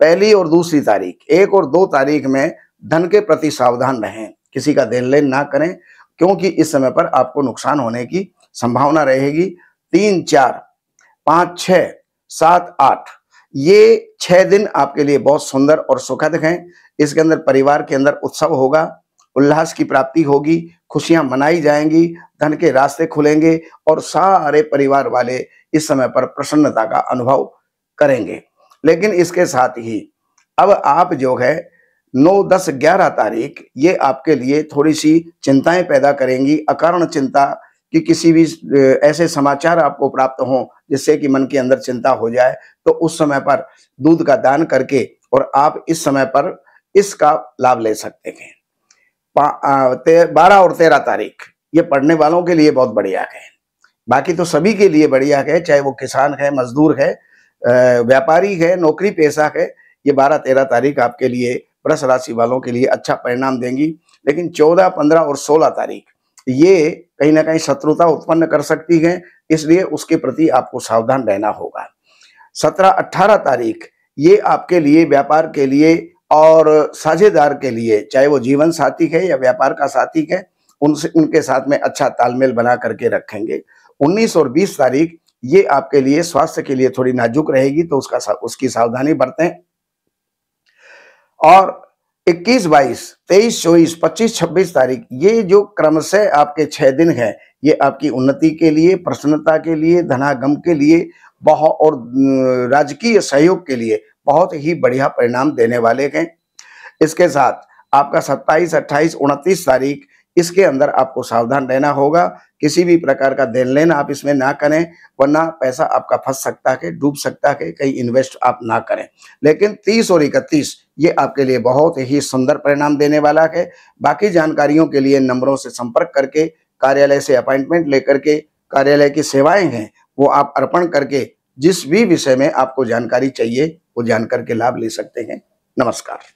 पहली और दूसरी तारीख एक और दो तारीख में धन के प्रति सावधान रहें किसी का देन लेन ना करें क्योंकि इस समय पर आपको नुकसान होने की संभावना रहेगी तीन चार पांच छ सात आठ ये छह दिन आपके लिए बहुत सुंदर और सुखद हैं इसके अंदर परिवार के अंदर उत्सव होगा उल्लास की प्राप्ति होगी खुशियां मनाई जाएंगी धन के रास्ते खुलेंगे और सारे परिवार वाले इस समय पर प्रसन्नता का अनुभव करेंगे लेकिन इसके साथ ही अब आप जो है नौ दस ग्यारह तारीख ये आपके लिए थोड़ी सी चिंताएं पैदा करेंगी अकारण चिंता कि किसी भी ऐसे समाचार आपको प्राप्त हो जिससे कि मन के अंदर चिंता हो जाए तो उस समय पर दूध का दान करके और आप इस समय पर इसका लाभ ले सकते हैं बारह और तेरह तारीख ये पढ़ने वालों के लिए बहुत बढ़िया है बाकी तो सभी के लिए बढ़िया है चाहे वो किसान है मजदूर है व्यापारी है नौकरी पेशा है ये बारह तेरह तारीख आपके लिए वृष राशि वालों के लिए अच्छा परिणाम देंगी लेकिन चौदह पंद्रह और सोलह तारीख ये कहीं ना कहीं शत्रुता उत्पन्न कर सकती है इसलिए उसके प्रति आपको सावधान रहना होगा सत्रह अट्ठारह तारीख ये आपके लिए व्यापार के लिए और साझेदार के लिए चाहे वो जीवन साथी है या व्यापार का साथी है उनसे उनके साथ में अच्छा तालमेल बना करके रखेंगे 19 और 20 तारीख ये आपके लिए स्वास्थ्य के लिए थोड़ी नाजुक रहेगी तो उसका उसकी सावधानी बरतें और 21, 22, 23, 24, 25, 26 तारीख ये जो क्रमशः आपके छह दिन हैं ये आपकी उन्नति के लिए प्रसन्नता के लिए धनागम के लिए बहुत और राजकीय सहयोग के लिए बहुत ही बढ़िया परिणाम देने वाले हैं इसके साथ आपका 27, 28, 29 तारीख इसके अंदर आपको सावधान रहना होगा किसी भी प्रकार का देन लेन आप इसमें ना करें वरना पैसा आपका फंस सकता है डूब सकता है कहीं इन्वेस्ट आप ना करें लेकिन तीस और इकतीस ये आपके लिए बहुत ही सुंदर परिणाम देने वाला है बाकी जानकारियों के लिए नंबरों से संपर्क करके कार्यालय से अपॉइंटमेंट लेकर के कार्यालय की सेवाएं हैं वो आप अर्पण करके जिस भी विषय में आपको जानकारी चाहिए वो जानकर के लाभ ले सकते हैं नमस्कार